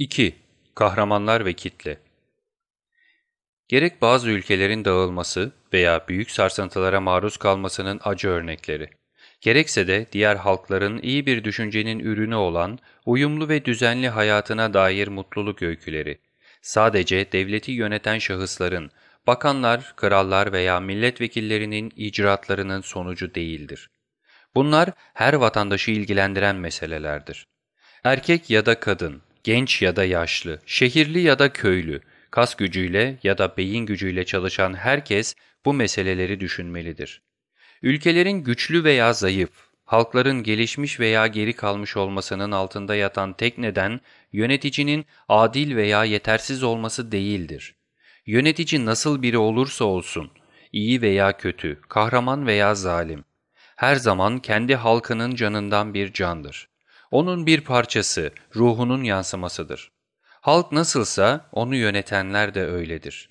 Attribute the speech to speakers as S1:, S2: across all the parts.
S1: 2. Kahramanlar ve kitle Gerek bazı ülkelerin dağılması veya büyük sarsıntılara maruz kalmasının acı örnekleri, gerekse de diğer halkların iyi bir düşüncenin ürünü olan uyumlu ve düzenli hayatına dair mutluluk öyküleri, sadece devleti yöneten şahısların, bakanlar, krallar veya milletvekillerinin icraatlarının sonucu değildir. Bunlar her vatandaşı ilgilendiren meselelerdir. Erkek ya da kadın, genç ya da yaşlı, şehirli ya da köylü, kas gücüyle ya da beyin gücüyle çalışan herkes bu meseleleri düşünmelidir. Ülkelerin güçlü veya zayıf, halkların gelişmiş veya geri kalmış olmasının altında yatan tek neden yöneticinin adil veya yetersiz olması değildir. Yönetici nasıl biri olursa olsun, iyi veya kötü, kahraman veya zalim, her zaman kendi halkının canından bir candır. Onun bir parçası, ruhunun yansımasıdır. Halk nasılsa onu yönetenler de öyledir.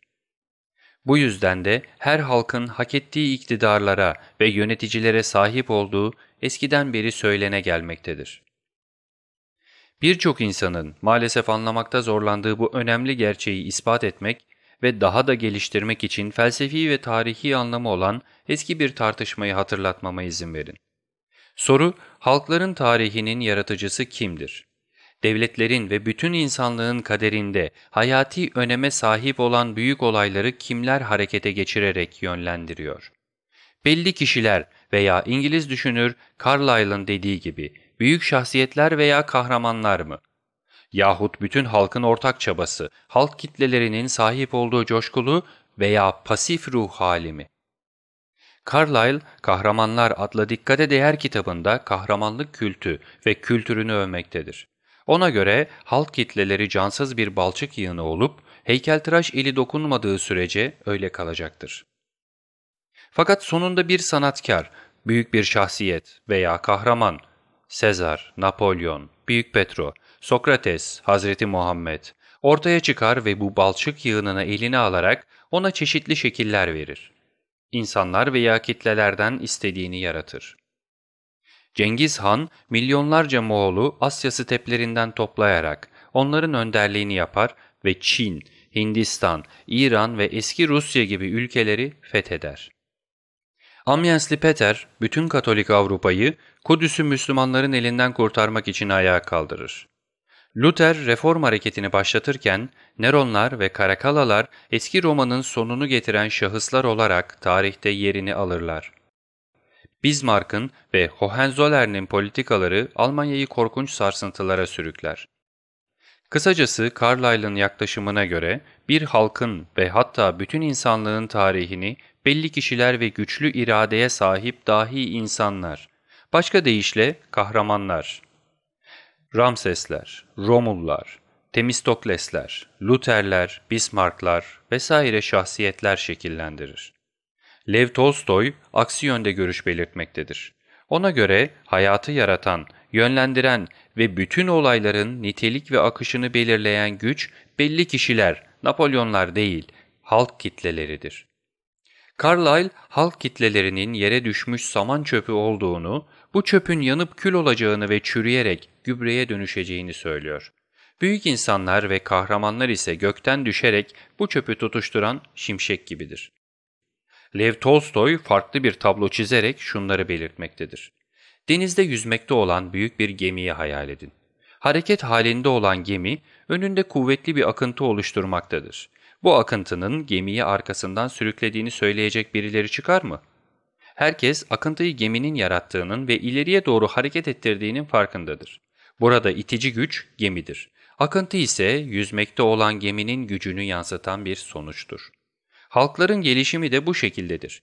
S1: Bu yüzden de her halkın hak ettiği iktidarlara ve yöneticilere sahip olduğu eskiden beri söylene gelmektedir. Birçok insanın maalesef anlamakta zorlandığı bu önemli gerçeği ispat etmek ve daha da geliştirmek için felsefi ve tarihi anlamı olan eski bir tartışmayı hatırlatmama izin verin. Soru, halkların tarihinin yaratıcısı kimdir? Devletlerin ve bütün insanlığın kaderinde hayati öneme sahip olan büyük olayları kimler harekete geçirerek yönlendiriyor? Belli kişiler veya İngiliz düşünür Carlyle'ın dediği gibi büyük şahsiyetler veya kahramanlar mı? Yahut bütün halkın ortak çabası, halk kitlelerinin sahip olduğu coşkulu veya pasif ruh hali mi? Carlyle, Kahramanlar adlı dikkate değer kitabında kahramanlık kültü ve kültürünü övmektedir. Ona göre halk kitleleri cansız bir balçık yığını olup heykeltıraş eli dokunmadığı sürece öyle kalacaktır. Fakat sonunda bir sanatkar, büyük bir şahsiyet veya kahraman, Sezar, Napolyon, Büyük Petro, Sokrates, Hazreti Muhammed ortaya çıkar ve bu balçık yığınına elini alarak ona çeşitli şekiller verir insanlar veya kitlelerden istediğini yaratır. Cengiz Han, milyonlarca Moğol'u Asya steplerinden toplayarak onların önderliğini yapar ve Çin, Hindistan, İran ve eski Rusya gibi ülkeleri fetheder. Amyensli Peter, bütün Katolik Avrupa'yı Kudüs'ü Müslümanların elinden kurtarmak için ayağa kaldırır. Luther reform hareketini başlatırken Neronlar ve Karakalalar eski Roma'nın sonunu getiren şahıslar olarak tarihte yerini alırlar. Bismarck'ın ve Hohenzollern'in politikaları Almanya'yı korkunç sarsıntılara sürükler. Kısacası Carlyle'ın yaklaşımına göre bir halkın ve hatta bütün insanlığın tarihini belli kişiler ve güçlü iradeye sahip dahi insanlar, başka deyişle kahramanlar Ramsesler, Romullar, Temistoklesler, Lutherler, Bismarcklar vesaire şahsiyetler şekillendirir. Lev Tolstoy aksi yönde görüş belirtmektedir. Ona göre hayatı yaratan, yönlendiren ve bütün olayların nitelik ve akışını belirleyen güç belli kişiler, Napolyonlar değil, halk kitleleridir. Carlyle halk kitlelerinin yere düşmüş saman çöpü olduğunu, bu çöpün yanıp kül olacağını ve çürüyerek gübreye dönüşeceğini söylüyor. Büyük insanlar ve kahramanlar ise gökten düşerek bu çöpü tutuşturan şimşek gibidir. Lev Tolstoy farklı bir tablo çizerek şunları belirtmektedir. Denizde yüzmekte olan büyük bir gemiyi hayal edin. Hareket halinde olan gemi önünde kuvvetli bir akıntı oluşturmaktadır. Bu akıntının gemiyi arkasından sürüklediğini söyleyecek birileri çıkar mı? Herkes akıntıyı geminin yarattığının ve ileriye doğru hareket ettirdiğinin farkındadır. Burada itici güç gemidir. Akıntı ise yüzmekte olan geminin gücünü yansıtan bir sonuçtur. Halkların gelişimi de bu şekildedir.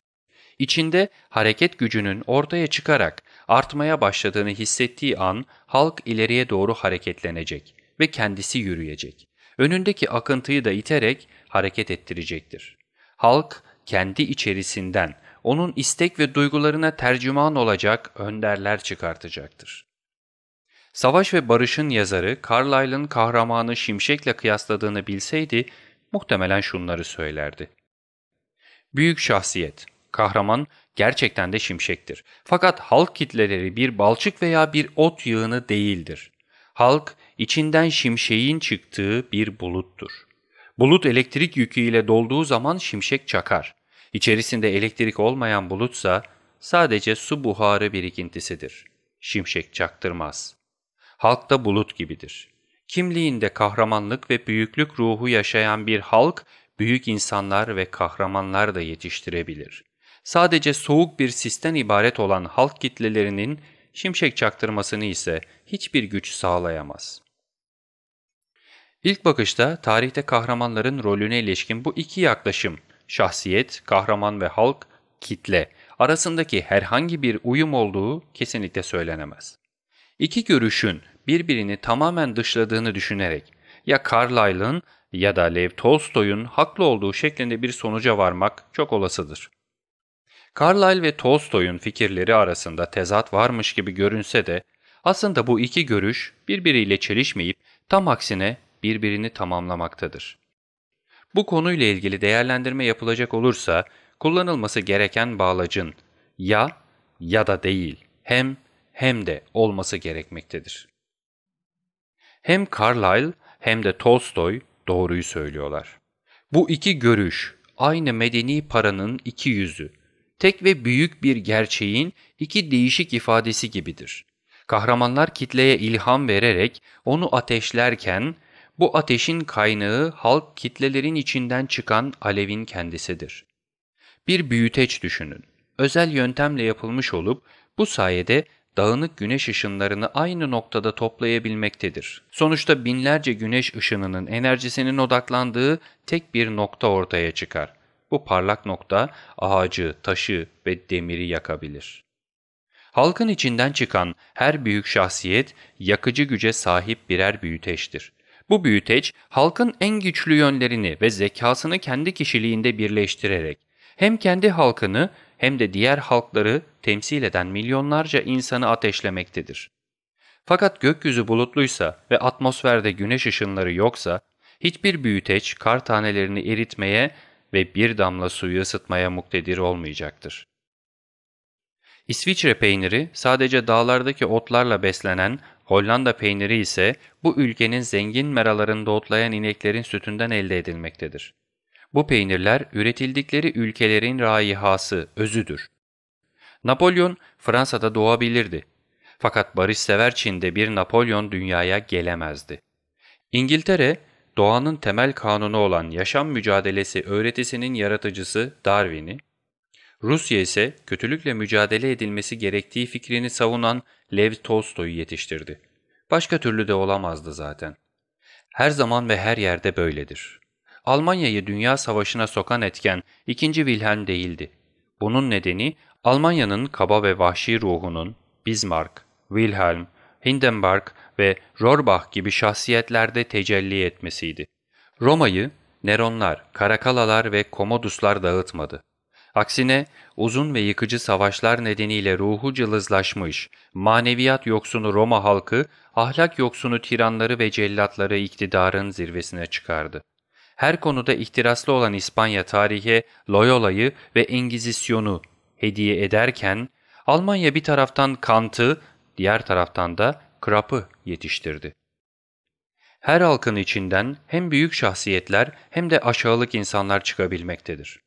S1: İçinde hareket gücünün ortaya çıkarak artmaya başladığını hissettiği an halk ileriye doğru hareketlenecek ve kendisi yürüyecek önündeki akıntıyı da iterek hareket ettirecektir. Halk kendi içerisinden onun istek ve duygularına tercüman olacak önderler çıkartacaktır. Savaş ve Barış'ın yazarı Carlyle'ın kahramanı Şimşek'le kıyasladığını bilseydi muhtemelen şunları söylerdi. Büyük şahsiyet, kahraman gerçekten de şimşektir. Fakat halk kitleleri bir balçık veya bir ot yığını değildir. Halk içinden şimşeğin çıktığı bir buluttur. Bulut elektrik yüküyle dolduğu zaman şimşek çakar. İçerisinde elektrik olmayan bulutsa sadece su buharı birikintisidir. Şimşek çaktırmaz. Halk da bulut gibidir. Kimliğinde kahramanlık ve büyüklük ruhu yaşayan bir halk, büyük insanlar ve kahramanlar da yetiştirebilir. Sadece soğuk bir sistem ibaret olan halk kitlelerinin şimşek çaktırmasını ise hiçbir güç sağlayamaz. İlk bakışta tarihte kahramanların rolüne ilişkin bu iki yaklaşım, şahsiyet, kahraman ve halk, kitle arasındaki herhangi bir uyum olduğu kesinlikle söylenemez. İki görüşün birbirini tamamen dışladığını düşünerek ya Carlyle'ın ya da Lev Tolstoy'un haklı olduğu şeklinde bir sonuca varmak çok olasıdır. Carlyle ve Tolstoy'un fikirleri arasında tezat varmış gibi görünse de aslında bu iki görüş birbiriyle çelişmeyip tam aksine birbirini tamamlamaktadır. Bu konuyla ilgili değerlendirme yapılacak olursa kullanılması gereken bağlacın ya ya da değil hem hem de olması gerekmektedir. Hem Carlyle hem de Tolstoy doğruyu söylüyorlar. Bu iki görüş aynı medeni paranın iki yüzü tek ve büyük bir gerçeğin iki değişik ifadesi gibidir. Kahramanlar kitleye ilham vererek onu ateşlerken bu ateşin kaynağı halk kitlelerin içinden çıkan alevin kendisidir. Bir büyüteç düşünün. Özel yöntemle yapılmış olup bu sayede dağınık güneş ışınlarını aynı noktada toplayabilmektedir. Sonuçta binlerce güneş ışınının enerjisinin odaklandığı tek bir nokta ortaya çıkar bu parlak nokta ağacı, taşı ve demiri yakabilir. Halkın içinden çıkan her büyük şahsiyet yakıcı güce sahip birer büyüteçtir. Bu büyüteç halkın en güçlü yönlerini ve zekasını kendi kişiliğinde birleştirerek hem kendi halkını hem de diğer halkları temsil eden milyonlarca insanı ateşlemektedir. Fakat gökyüzü bulutluysa ve atmosferde güneş ışınları yoksa hiçbir büyüteç kar tanelerini eritmeye ve bir damla suyu ısıtmaya muktedir olmayacaktır. İsviçre peyniri sadece dağlardaki otlarla beslenen, Hollanda peyniri ise bu ülkenin zengin meralarında otlayan ineklerin sütünden elde edilmektedir. Bu peynirler üretildikleri ülkelerin raihası, özüdür. Napolyon Fransa'da doğabilirdi. Fakat barışsever Çin'de bir Napolyon dünyaya gelemezdi. İngiltere doğanın temel kanunu olan yaşam mücadelesi öğretisinin yaratıcısı Darwin'i, Rusya ise kötülükle mücadele edilmesi gerektiği fikrini savunan Lev Tolstoy'u yetiştirdi. Başka türlü de olamazdı zaten. Her zaman ve her yerde böyledir. Almanya'yı dünya savaşına sokan etken 2. Wilhelm değildi. Bunun nedeni Almanya'nın kaba ve vahşi ruhunun Bismarck, Wilhelm, Hindenburg ve Rorbach gibi şahsiyetlerde tecelli etmesiydi. Roma'yı Neronlar, Karakalalar ve Komoduslar dağıtmadı. Aksine uzun ve yıkıcı savaşlar nedeniyle ruhu cılızlaşmış, maneviyat yoksunu Roma halkı, ahlak yoksunu tiranları ve cellatları iktidarın zirvesine çıkardı. Her konuda ihtiraslı olan İspanya tarihe Loyola'yı ve Engizisyon'u hediye ederken, Almanya bir taraftan Kant'ı, diğer taraftan da Krap'ı yetiştirdi. Her halkın içinden hem büyük şahsiyetler hem de aşağılık insanlar çıkabilmektedir.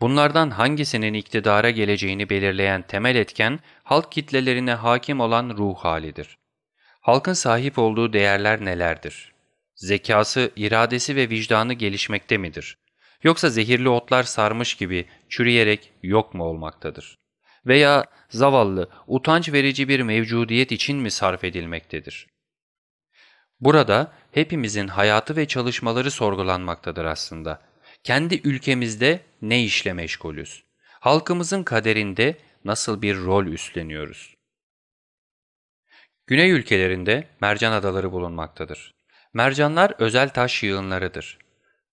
S1: Bunlardan hangisinin iktidara geleceğini belirleyen temel etken halk kitlelerine hakim olan ruh halidir. Halkın sahip olduğu değerler nelerdir? Zekası, iradesi ve vicdanı gelişmekte midir? Yoksa zehirli otlar sarmış gibi çürüyerek yok mu olmaktadır? veya zavallı, utanç verici bir mevcudiyet için mi sarf edilmektedir? Burada hepimizin hayatı ve çalışmaları sorgulanmaktadır aslında. Kendi ülkemizde ne işle meşgulüz? Halkımızın kaderinde nasıl bir rol üstleniyoruz? Güney ülkelerinde mercan adaları bulunmaktadır. Mercanlar özel taş yığınlarıdır.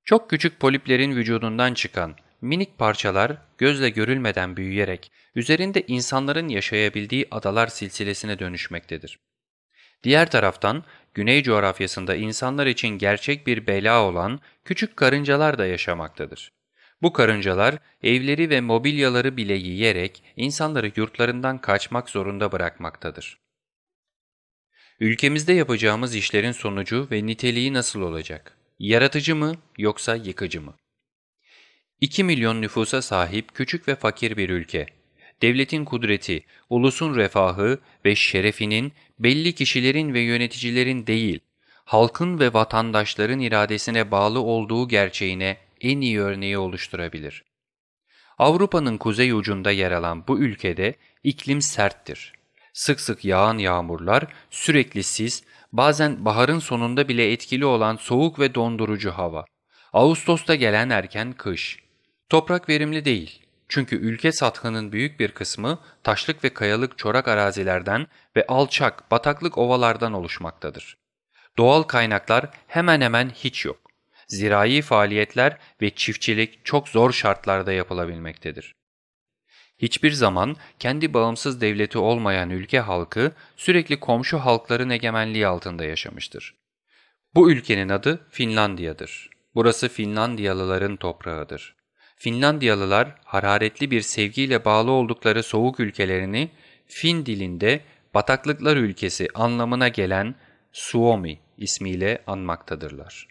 S1: Çok küçük poliplerin vücudundan çıkan, Minik parçalar gözle görülmeden büyüyerek üzerinde insanların yaşayabildiği adalar silsilesine dönüşmektedir. Diğer taraftan güney coğrafyasında insanlar için gerçek bir bela olan küçük karıncalar da yaşamaktadır. Bu karıncalar evleri ve mobilyaları bile yiyerek insanları yurtlarından kaçmak zorunda bırakmaktadır. Ülkemizde yapacağımız işlerin sonucu ve niteliği nasıl olacak? Yaratıcı mı yoksa yıkıcı mı? 2 milyon nüfusa sahip küçük ve fakir bir ülke, devletin kudreti, ulusun refahı ve şerefinin belli kişilerin ve yöneticilerin değil, halkın ve vatandaşların iradesine bağlı olduğu gerçeğine en iyi örneği oluşturabilir. Avrupa'nın kuzey ucunda yer alan bu ülkede iklim serttir. Sık sık yağan yağmurlar, sürekli sis, bazen baharın sonunda bile etkili olan soğuk ve dondurucu hava. Ağustos'ta gelen erken kış, Toprak verimli değil. Çünkü ülke sathının büyük bir kısmı taşlık ve kayalık çorak arazilerden ve alçak, bataklık ovalardan oluşmaktadır. Doğal kaynaklar hemen hemen hiç yok. Zirai faaliyetler ve çiftçilik çok zor şartlarda yapılabilmektedir. Hiçbir zaman kendi bağımsız devleti olmayan ülke halkı sürekli komşu halkların egemenliği altında yaşamıştır. Bu ülkenin adı Finlandiya'dır. Burası Finlandiyalıların toprağıdır. Finlandiyalılar hararetli bir sevgiyle bağlı oldukları soğuk ülkelerini Fin dilinde bataklıklar ülkesi anlamına gelen Suomi ismiyle anmaktadırlar.